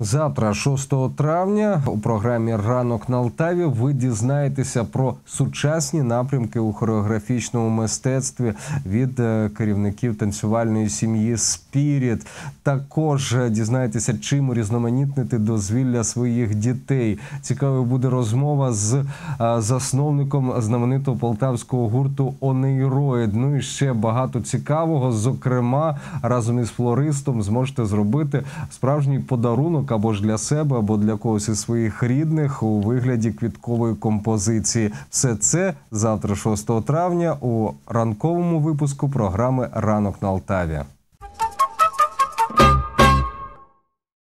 Завтра, 6 травня, у програмі Ранок на Алтаві ви дізнаєтеся про сучасні напрямки у хореографічному мистецтві від е, керівників танцювальної сім'ї Спіріт. Також е, дізнаєтеся, чим різноманітнити дозвілля своїх дітей. Цікавою буде розмова з е, засновником знаменитого полтавського гурту Онейроїд. Ну і ще багато цікавого. Зокрема, разом із флористом зможете зробити справжній подарунок діток або ж для себе, або для когось із своїх рідних у вигляді квіткової композиції. Все це завтра, 6 травня, у ранковому випуску програми Ранок на Алтаві.